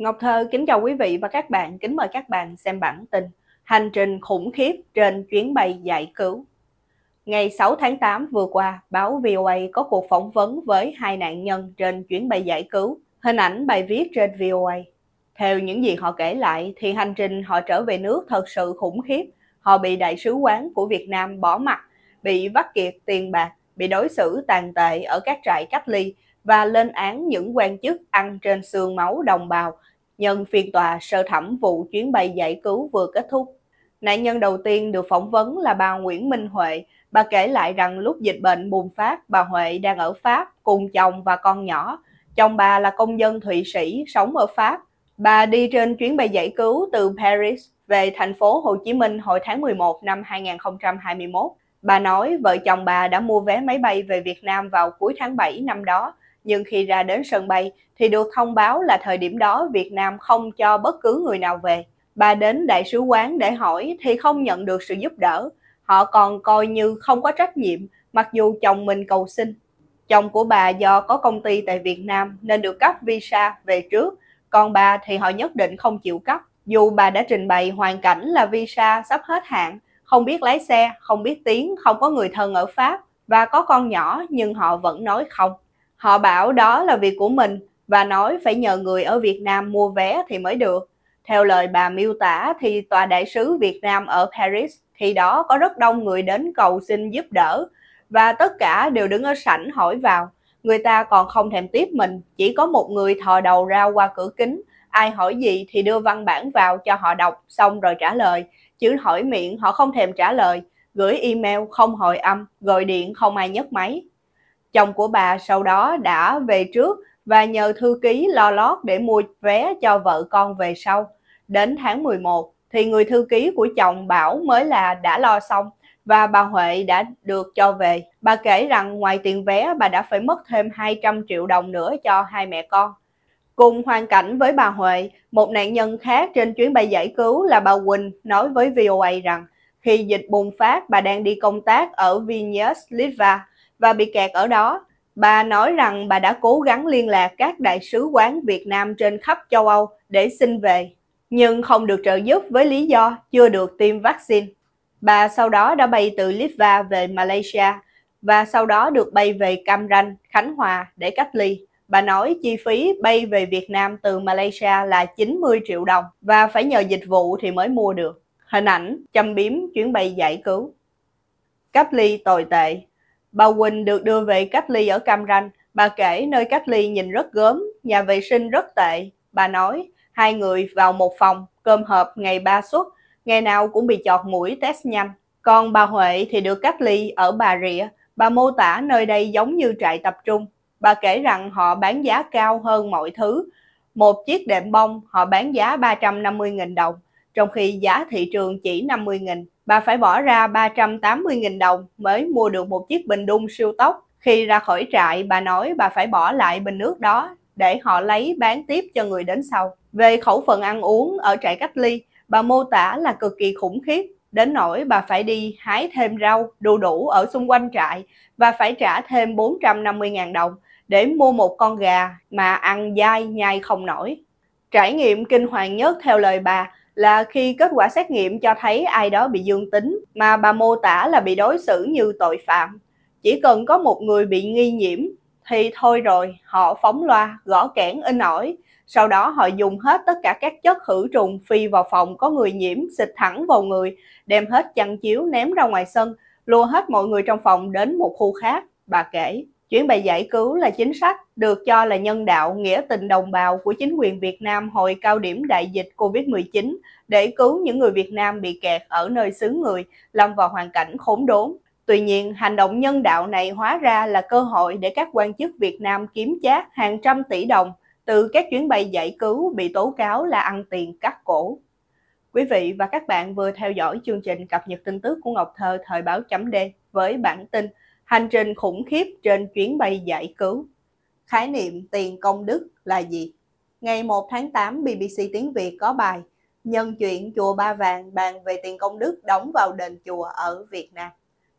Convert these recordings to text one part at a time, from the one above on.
Ngọc Thơ kính chào quý vị và các bạn, kính mời các bạn xem bản tin Hành trình khủng khiếp trên chuyến bay giải cứu. Ngày 6 tháng 8 vừa qua, báo VOA có cuộc phỏng vấn với hai nạn nhân trên chuyến bay giải cứu, hình ảnh bài viết trên VOA. Theo những gì họ kể lại thì hành trình họ trở về nước thật sự khủng khiếp. Họ bị đại sứ quán của Việt Nam bỏ mặt, bị vắt kiệt tiền bạc, bị đối xử tàn tệ ở các trại cách ly và lên án những quan chức ăn trên xương máu đồng bào nhân phiên tòa sơ thẩm vụ chuyến bay giải cứu vừa kết thúc. Nạn nhân đầu tiên được phỏng vấn là bà Nguyễn Minh Huệ. Bà kể lại rằng lúc dịch bệnh bùng phát, bà Huệ đang ở Pháp cùng chồng và con nhỏ. Chồng bà là công dân Thụy Sĩ, sống ở Pháp. Bà đi trên chuyến bay giải cứu từ Paris về thành phố Hồ Chí Minh hồi tháng 11 năm 2021. Bà nói vợ chồng bà đã mua vé máy bay về Việt Nam vào cuối tháng 7 năm đó nhưng khi ra đến sân bay thì được thông báo là thời điểm đó Việt Nam không cho bất cứ người nào về. Bà đến đại sứ quán để hỏi thì không nhận được sự giúp đỡ. Họ còn coi như không có trách nhiệm mặc dù chồng mình cầu xin. Chồng của bà do có công ty tại Việt Nam nên được cấp visa về trước, còn bà thì họ nhất định không chịu cấp. Dù bà đã trình bày hoàn cảnh là visa sắp hết hạn, không biết lái xe, không biết tiếng, không có người thân ở Pháp và có con nhỏ nhưng họ vẫn nói không. Họ bảo đó là việc của mình và nói phải nhờ người ở Việt Nam mua vé thì mới được. Theo lời bà miêu tả thì tòa đại sứ Việt Nam ở Paris khi đó có rất đông người đến cầu xin giúp đỡ và tất cả đều đứng ở sảnh hỏi vào. Người ta còn không thèm tiếp mình, chỉ có một người thò đầu ra qua cửa kính, ai hỏi gì thì đưa văn bản vào cho họ đọc xong rồi trả lời, chứ hỏi miệng họ không thèm trả lời, gửi email không hồi âm, gọi điện không ai nhấc máy. Chồng của bà sau đó đã về trước và nhờ thư ký lo lót để mua vé cho vợ con về sau. Đến tháng 11 thì người thư ký của chồng bảo mới là đã lo xong và bà Huệ đã được cho về. Bà kể rằng ngoài tiền vé bà đã phải mất thêm 200 triệu đồng nữa cho hai mẹ con. Cùng hoàn cảnh với bà Huệ, một nạn nhân khác trên chuyến bay giải cứu là bà Quỳnh nói với VOA rằng khi dịch bùng phát bà đang đi công tác ở Vilnius, Litva và bị kẹt ở đó. Bà nói rằng bà đã cố gắng liên lạc các đại sứ quán Việt Nam trên khắp châu Âu để xin về, nhưng không được trợ giúp với lý do chưa được tiêm vaccine. Bà sau đó đã bay từ Litva về Malaysia và sau đó được bay về Cam Ranh, Khánh Hòa để cách ly. Bà nói chi phí bay về Việt Nam từ Malaysia là 90 triệu đồng và phải nhờ dịch vụ thì mới mua được. Hình ảnh châm biếm chuyến bay giải cứu. Cách ly tồi tệ, Bà Quỳnh được đưa về cách ly ở Cam Ranh. Bà kể nơi cách ly nhìn rất gớm, nhà vệ sinh rất tệ. Bà nói, hai người vào một phòng, cơm hộp ngày ba suất, ngày nào cũng bị chọt mũi test nhanh. Còn bà Huệ thì được cách ly ở Bà Rịa. Bà mô tả nơi đây giống như trại tập trung. Bà kể rằng họ bán giá cao hơn mọi thứ. Một chiếc đệm bông họ bán giá 350.000 đồng, trong khi giá thị trường chỉ 50.000 bà phải bỏ ra 380.000 đồng mới mua được một chiếc bình đun siêu tốc. Khi ra khỏi trại, bà nói bà phải bỏ lại bình nước đó để họ lấy bán tiếp cho người đến sau. Về khẩu phần ăn uống ở trại cách ly, bà mô tả là cực kỳ khủng khiếp, đến nỗi bà phải đi hái thêm rau, đu đủ ở xung quanh trại và phải trả thêm 450.000 đồng để mua một con gà mà ăn dai nhai không nổi. Trải nghiệm kinh hoàng nhất theo lời bà là khi kết quả xét nghiệm cho thấy ai đó bị dương tính mà bà mô tả là bị đối xử như tội phạm. Chỉ cần có một người bị nghi nhiễm thì thôi rồi, họ phóng loa, gõ kẽn in ỏi, sau đó họ dùng hết tất cả các chất khử trùng phi vào phòng có người nhiễm xịt thẳng vào người, đem hết chăn chiếu ném ra ngoài sân, lùa hết mọi người trong phòng đến một khu khác, bà kể. Chuyến bay giải cứu là chính sách được cho là nhân đạo nghĩa tình đồng bào của chính quyền Việt Nam hồi cao điểm đại dịch COVID-19 để cứu những người Việt Nam bị kẹt ở nơi xứ người, lâm vào hoàn cảnh khốn đốn. Tuy nhiên, hành động nhân đạo này hóa ra là cơ hội để các quan chức Việt Nam kiếm chát hàng trăm tỷ đồng từ các chuyến bay giải cứu bị tố cáo là ăn tiền cắt cổ. Quý vị và các bạn vừa theo dõi chương trình cập nhật tin tức của Ngọc Thơ thời báo chấm với bản tin Hành trình khủng khiếp trên chuyến bay giải cứu. Khái niệm tiền công đức là gì? Ngày 1 tháng 8, BBC Tiếng Việt có bài Nhân chuyện Chùa Ba Vàng bàn về tiền công đức đóng vào đền chùa ở Việt Nam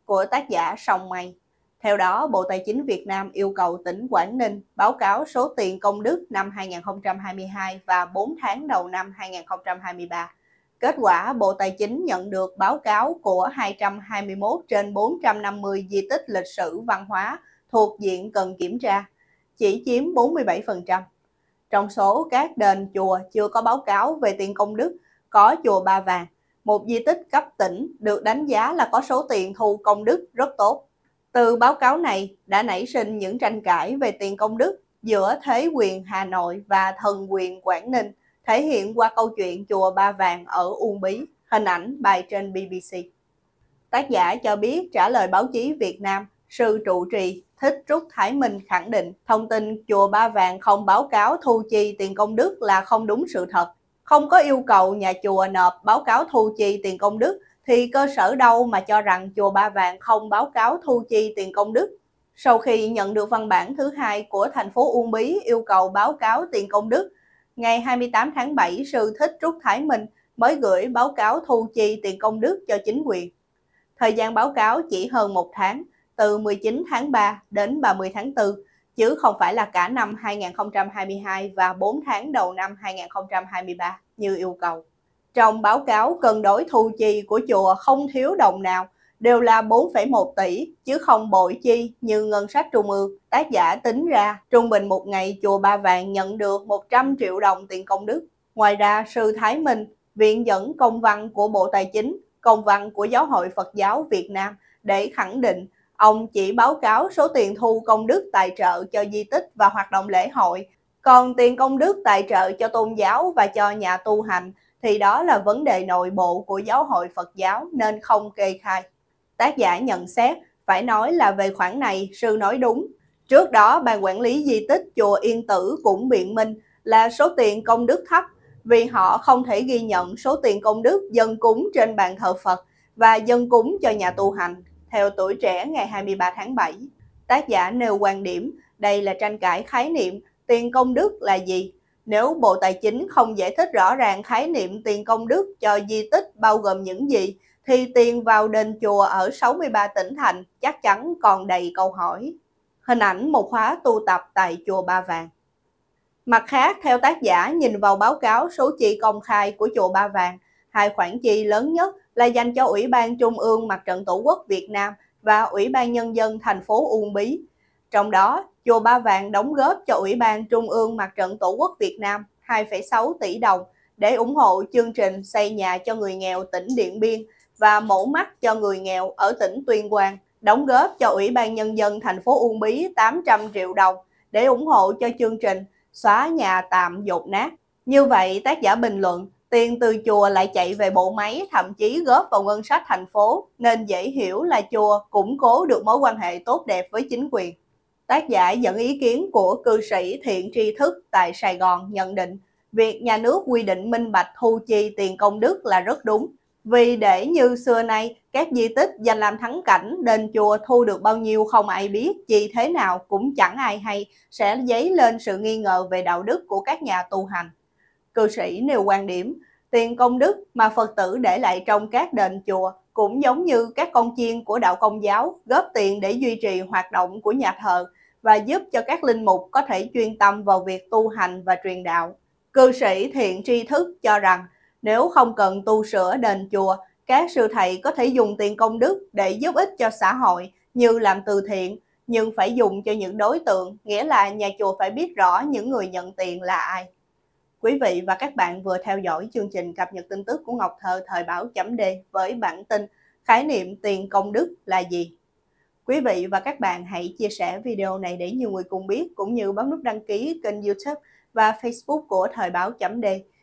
của tác giả Song Mây. Theo đó, Bộ Tài chính Việt Nam yêu cầu tỉnh Quảng Ninh báo cáo số tiền công đức năm 2022 và 4 tháng đầu năm 2023 Kết quả, Bộ Tài chính nhận được báo cáo của 221 trên 450 di tích lịch sử văn hóa thuộc diện cần kiểm tra, chỉ chiếm 47%. Trong số các đền chùa chưa có báo cáo về tiền công đức, có chùa Ba Vàng, một di tích cấp tỉnh được đánh giá là có số tiền thu công đức rất tốt. Từ báo cáo này đã nảy sinh những tranh cãi về tiền công đức giữa Thế quyền Hà Nội và Thần quyền Quảng Ninh – thể hiện qua câu chuyện chùa Ba Vàng ở Uông Bí, hình ảnh bài trên BBC. Tác giả cho biết trả lời báo chí Việt Nam, sư trụ trì Thích Trúc Thái Minh khẳng định thông tin chùa Ba Vàng không báo cáo thu chi tiền công đức là không đúng sự thật. Không có yêu cầu nhà chùa nộp báo cáo thu chi tiền công đức thì cơ sở đâu mà cho rằng chùa Ba Vàng không báo cáo thu chi tiền công đức. Sau khi nhận được văn bản thứ hai của thành phố Uông Bí yêu cầu báo cáo tiền công đức, ngày 28 tháng 7, sư Thích Trúc Thái Minh mới gửi báo cáo thu chi tiền công đức cho chính quyền. Thời gian báo cáo chỉ hơn một tháng, từ 19 tháng 3 đến 30 tháng 4, chứ không phải là cả năm 2022 và 4 tháng đầu năm 2023 như yêu cầu. Trong báo cáo cân đối thu chi của chùa không thiếu đồng nào, đều là 4,1 tỷ chứ không bội chi như ngân sách trung ương. Tác giả tính ra trung bình một ngày chùa Ba Vàng nhận được 100 triệu đồng tiền công đức. Ngoài ra sư Thái Minh, viện dẫn công văn của Bộ Tài chính, công văn của Giáo hội Phật giáo Việt Nam để khẳng định ông chỉ báo cáo số tiền thu công đức tài trợ cho di tích và hoạt động lễ hội. Còn tiền công đức tài trợ cho tôn giáo và cho nhà tu hành thì đó là vấn đề nội bộ của giáo hội Phật giáo nên không kê khai tác giả nhận xét phải nói là về khoản này sư nói đúng. Trước đó ban quản lý di tích chùa Yên Tử cũng biện minh là số tiền công đức thấp vì họ không thể ghi nhận số tiền công đức dân cúng trên bàn thờ Phật và dân cúng cho nhà tu hành, theo tuổi trẻ ngày 23 tháng 7. Tác giả nêu quan điểm, đây là tranh cãi khái niệm tiền công đức là gì? Nếu Bộ Tài chính không giải thích rõ ràng khái niệm tiền công đức cho di tích bao gồm những gì, thì tiền vào đền chùa ở 63 tỉnh thành chắc chắn còn đầy câu hỏi. Hình ảnh một khóa tu tập tại chùa Ba Vàng. Mặt khác, theo tác giả nhìn vào báo cáo số chi công khai của chùa Ba Vàng, hai khoản chi lớn nhất là dành cho Ủy ban Trung ương Mặt trận Tổ quốc Việt Nam và Ủy ban Nhân dân thành phố Uông Bí. Trong đó, chùa Ba Vàng đóng góp cho Ủy ban Trung ương Mặt trận Tổ quốc Việt Nam 2,6 tỷ đồng để ủng hộ chương trình xây nhà cho người nghèo tỉnh Điện Biên và mẫu mắt cho người nghèo ở tỉnh Tuyên Quang, đóng góp cho Ủy ban Nhân dân thành phố Uông Bí 800 triệu đồng để ủng hộ cho chương trình xóa nhà tạm dột nát. Như vậy, tác giả bình luận, tiền từ chùa lại chạy về bộ máy, thậm chí góp vào ngân sách thành phố, nên dễ hiểu là chùa củng cố được mối quan hệ tốt đẹp với chính quyền. Tác giả dẫn ý kiến của cư sĩ Thiện Tri Thức tại Sài Gòn nhận định, việc nhà nước quy định minh bạch thu chi tiền công đức là rất đúng, vì để như xưa nay, các di tích dành làm thắng cảnh, đền chùa thu được bao nhiêu không ai biết, chi thế nào cũng chẳng ai hay, sẽ dấy lên sự nghi ngờ về đạo đức của các nhà tu hành. Cư sĩ nêu quan điểm, tiền công đức mà Phật tử để lại trong các đền chùa cũng giống như các con chiên của đạo công giáo góp tiền để duy trì hoạt động của nhà thờ và giúp cho các linh mục có thể chuyên tâm vào việc tu hành và truyền đạo. Cư sĩ thiện tri thức cho rằng nếu không cần tu sửa đền chùa, các sư thầy có thể dùng tiền công đức để giúp ích cho xã hội như làm từ thiện, nhưng phải dùng cho những đối tượng, nghĩa là nhà chùa phải biết rõ những người nhận tiền là ai. Quý vị và các bạn vừa theo dõi chương trình cập nhật tin tức của Ngọc Thơ thời báo chấm D với bản tin Khái niệm tiền công đức là gì? Quý vị và các bạn hãy chia sẻ video này để nhiều người cùng biết cũng như bấm nút đăng ký kênh youtube và facebook của thời báo chấm D